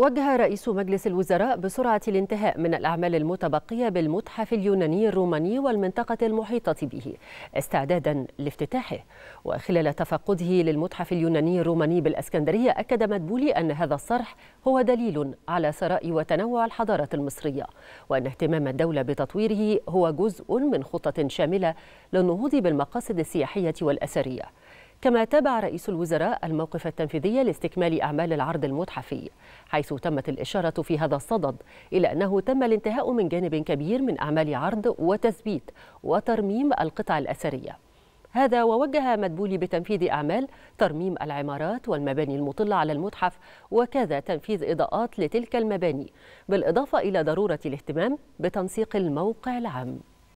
وجه رئيس مجلس الوزراء بسرعة الانتهاء من الأعمال المتبقية بالمتحف اليوناني الروماني والمنطقة المحيطة به استعدادا لافتتاحه وخلال تفقده للمتحف اليوناني الروماني بالأسكندرية أكد مدبولي أن هذا الصرح هو دليل على ثراء وتنوع الحضارة المصرية وأن اهتمام الدولة بتطويره هو جزء من خطة شاملة للنهوض بالمقاصد السياحية والأثرية كما تابع رئيس الوزراء الموقف التنفيذي لاستكمال أعمال العرض المتحفي حيث تمت الإشارة في هذا الصدد إلى أنه تم الانتهاء من جانب كبير من أعمال عرض وتثبيت وترميم القطع الأثرية هذا ووجه مدبولي بتنفيذ أعمال ترميم العمارات والمباني المطلة على المتحف وكذا تنفيذ إضاءات لتلك المباني بالإضافة إلى ضرورة الاهتمام بتنسيق الموقع العام